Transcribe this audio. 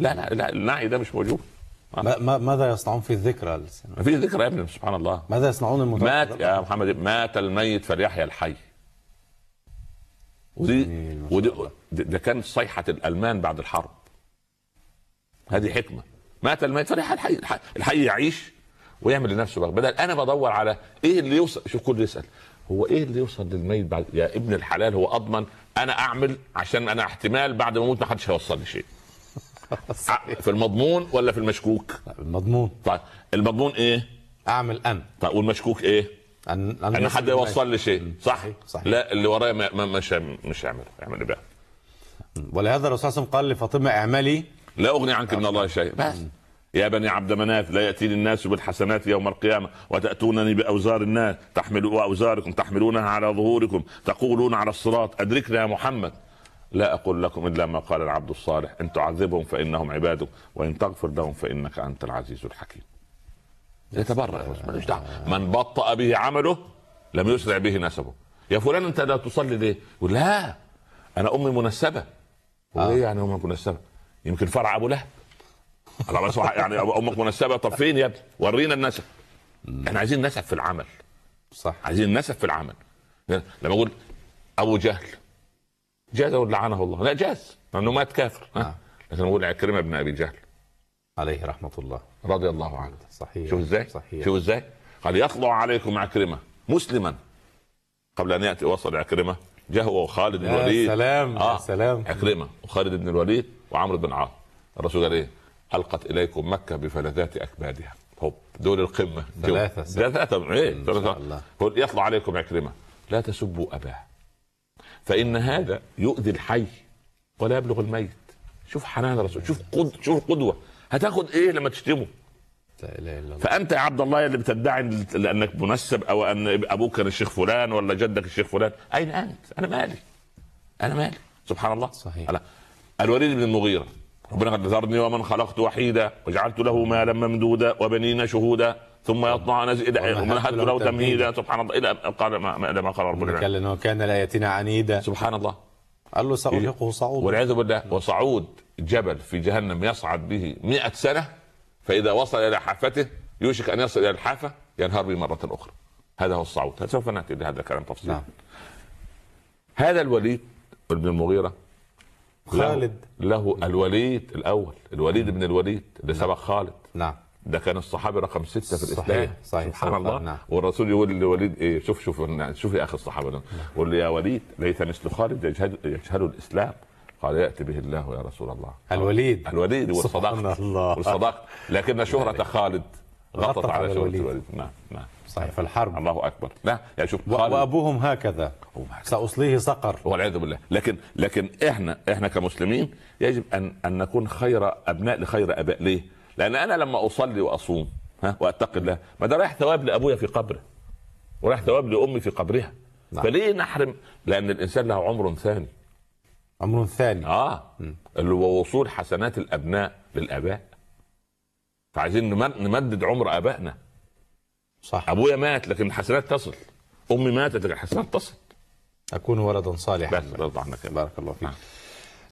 لا لا, لا النعي ده مش موجود آه. ما ما ماذا يصنعون في الذكرى؟ ما فيش ذكرى يا ابني سبحان الله ماذا يصنعون المتوفى؟ مات يا محمد مات الميت فليحيا الحي ودي ودي ده كان صيحه الالمان بعد الحرب هذه حكمه مات الميت فليحيا الحي الحي يعيش ويعمل لنفسه بقى بدل انا بدور على ايه اللي يوصل شوف كل يسال هو ايه اللي يوصل للميت بعد يا ابن الحلال هو اضمن انا اعمل عشان انا احتمال بعد ما اموت ما حدش هيوصل لي شيء آه، في المضمون ولا في المشكوك؟ المضمون طيب المضمون ايه؟ اعمل انا طيب والمشكوك ايه؟ ان ان حد يوصل لي شيء صح؟ صحيح. لا اللي ورايا ما... ما... مش مش هعمله اعمل ايه بقى؟ ولهذا الرسول صلى الله عليه وسلم قال لفاطمه اعملي لا اغني عنك من الله شيء بس يا بني عبد مناف لا ياتيني الناس بالحسنات يوم القيامه وتاتونني باوزار الناس تحملوا واوزاركم تحملونها على ظهوركم تقولون على الصراط ادركنا يا محمد لا أقول لكم إلا ما قال العبد الصالح إن تعذبهم فإنهم عبادك وإن تغفر لهم فإنك أنت العزيز الحكيم يتبرع من بطأ به عمله لم يسرع به نسبه يا فلان انت لا تصلي ليه؟ يقول لا انا امي منسبه وايه آه. يعني امك منسبه؟ يمكن فرع ابو لهب يعني امك منسبه طب فين يا ابني؟ ورينا النسب احنا عايزين نسب في العمل صح عايزين نسب في العمل لما اقول ابو جهل جاز ولا لعنه الله؟ لا جاز لانه مات كافر آه. لكن نقول عكرمه بن ابي جهل عليه رحمه الله رضي الله عنه صحيح شوف ازاي؟ صحيح شوف ازاي؟ قال يخضع عليكم عكرمه مسلما قبل ان ياتي وصل عكرمه جه هو وخالد بن الوليد سلام آه. يا سلام عكرمه وخالد بن الوليد وعمرو بن عاص الرسول قال ايه؟ القت اليكم مكه بفلذات اكبادها هوب دول القمه ثلاثه ثلاثه ايه؟ ثلاثه يخضع عليكم عكرمه لا تسبوا اباه فإن هذا يؤذي الحي ولا يبلغ الميت شوف حنان الرسول شوف قد شوف قدوة هتاخد إيه لما تشتمه لا اله الا الله فانت يا عبد الله اللي بتدعي انك منسب او ان ابوك كان الشيخ فلان ولا جدك الشيخ فلان اين انت؟ انا مالي انا مالي سبحان الله صحيح الوليد بن المغيره ربنا قد ذرني ومن خلقت وحيدا وجعلت له مالا ممدودا وبنين شهودا ثم يطمع نزل من هد له تمهيدا سبحان الله الى قال ما ما قال ربنا قال انه كان لا ياتينا عنيدا سبحان الله قال له سأرهقه إيه؟ صعود والعياذ بالله وصعود جبل في جهنم يصعد به 100 سنه فاذا وصل الى حافته يوشك ان يصل الى الحافه ينهار به مره اخرى هذا هو الصعود سوف ناتي لهذا الكلام تفصيلا نعم. هذا الوليد بن المغيره خالد له, له الوليد الاول الوليد نعم. بن الوليد اللي سبق خالد نعم ده كان الصحابي رقم ستة في الإسلام صحيح صحيح سبحان الله نعم. والرسول يقول لوليد إيه شوف شوف نعم، شوف يا أخي الصحابة نعم. قول يا وليد ليس مثل خالد يجهل يجهل الإسلام قال يأتي به الله يا رسول الله الوليد الوليد والصداقة والصداقة لكن شهرة خالد غطت على, على شهرة الوليد, الوليد. نعم نعم صحيح في الحرب الله اكبر لا يعني شوف خالد وابوهم هكذا ساصليه سقر والعياذ بالله لكن لكن احنا احنا كمسلمين يجب ان ان نكون خير ابناء لخير اباء ليه؟ لان انا لما اصلي واصوم ها واتقي الله ما ده رايح ثواب لابويا في قبره ورايح ثواب لامي في قبرها نعم. فليه نحرم لان الانسان له عمر ثاني عمر ثاني اه اللي هو وصول حسنات الابناء للاباء فعايزين نمدد عمر ابائنا صح ابويا مات لكن الحسنات تصل امي ماتت لكن الحسنات تصل اكون ولدا صالحا بارك الله فيك نعم.